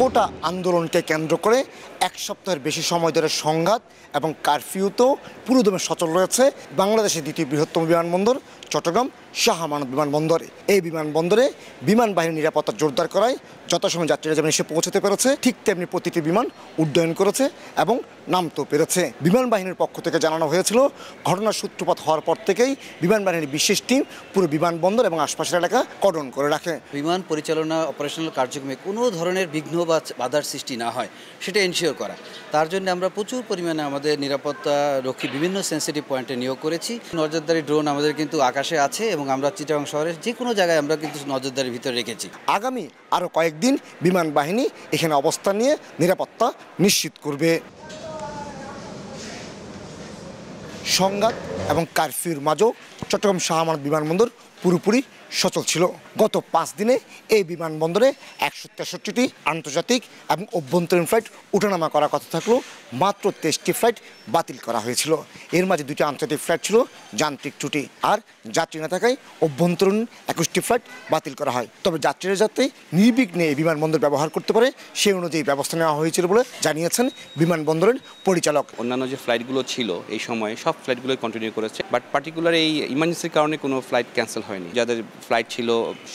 কোটা আন্দোলনকে কেন্দ্র করে এক সপ্তাহের বেশি সময় ধরে সংঘাত এবং কারফিউ তো পুরোদমে সচল রয়েছে বাংলাদেশের দ্বিতীয় বৃহত্তম বিমানবন্দর চট্টগ্রাম শাহমানব বিমানবন্দরে এই বিমানবন্দরে বিমান বাহিনীর নিরাপত্তা জোরদার করায় যথাসময় যাত্রীরা যেমন এসে পৌঁছতে পেরেছে ঠিক তেমনি প্রতিটি বিমান উড্ডয়ন করেছে এবং নামতেও পেরেছে বিমান বাহিনীর পক্ষ থেকে জানানো হয়েছিল ঘটনার সূত্রপাত হওয়ার পর থেকেই বিমান বাহিনীর বিশেষ টিম পুরো বিমানবন্দর এবং আশপাশের এলাকা কর্ডন করে রাখে বিমান পরিচালনা অপারেশনাল কার্যক্রমে কোনো ধরনের বিঘ্ন বা বাধার সৃষ্টি না হয় সেটা এনশিওর করা তার জন্য আমরা প্রচুর পরিমাণে আমাদের নিরাপত্তা রক্ষী বিভিন্ন সেন্সিটিভ পয়েন্টে নিয়োগ করেছি নজরদারি ড্রোন আমাদের কিন্তু আকাশে আছে এবং আমরা চিটাং শহরের যে কোনো জায়গায় আমরা কিন্তু নজরদারির ভিতরে রেখেছি আগামী আরও কয়েকদিন বিমান বাহিনী এখানে অবস্থান নিয়ে নিরাপত্তা নিশ্চিত করবে সংঘাত এবং কারফিউর মাঝেও চট্টগ্রাম শাহমান বিমানবন্দর পুরোপুরি সচল ছিল গত পাঁচ দিনে এই বিমানবন্দরে একশো তেষট্টিটি আন্তর্জাতিক এবং অভ্যন্তরীণ ফ্লাইট উঠানামা করার কথা থাকলেও মাত্র তেইশটি ফ্লাইট বাতিল করা হয়েছিল এর মাঝে দুটি আন্তর্জাতিক ফ্লাইট ছিল যান্ত্রিক ত্রুটি আর যাত্রী না থাকায় অভ্যন্তরীণ একুশটি ফ্লাইট বাতিল করা হয় তবে যাত্রীরা যাতে নির্বিঘ্নে এই বিমানবন্দর ব্যবহার করতে পারে সেই অনুযায়ী ব্যবস্থা নেওয়া হয়েছিল বলে জানিয়েছেন বিমানবন্দরের পরিচালক অন্যান্য যে ফ্লাইটগুলো ছিল এই সময়ে সব ফ্লাইটগুলো কন্টিনিউ করেছে বাট পার্টিকুলার এই ইমার্জেন্সির কারণে কোনো ফ্লাইট ক্যান্সেল হয় হয়নি যাদের ফ্লাইট ছিল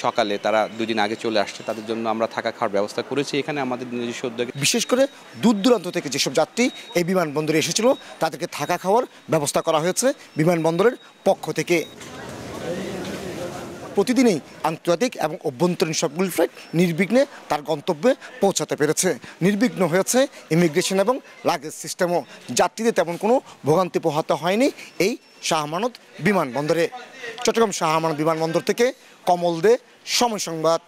সকালে তারা দুই দিন আগে চলে আসছে তাদের জন্য আমরা থাকা খাওয়ার ব্যবস্থা করেছি এখানে আমাদের নিজস্ব উদ্যোগে বিশেষ করে দূর দূরান্ত থেকে যেসব যাত্রী এই বিমানবন্দরে এসেছিল তাদেরকে থাকা খাওয়ার ব্যবস্থা করা হয়েছে বিমানবন্দরের পক্ষ থেকে প্রতিদিনেই আন্তর্জাতিক এবং অভ্যন্তরীণ সবগুলি ফ্লাইট নির্বিঘ্নে তার গন্তব্যে পৌঁছাতে পেরেছে নির্বিঘ্ন হয়েছে ইমিগ্রেশন এবং লাগেজ সিস্টেমও যাত্রীদের তেমন কোনো ভোগান্তি পোহাতে হয়নি এই শাহমানত বিমানবন্দরে চট্টগ্রাম শাহমানত বিমানবন্দর থেকে কমল দে সময় সংবাদ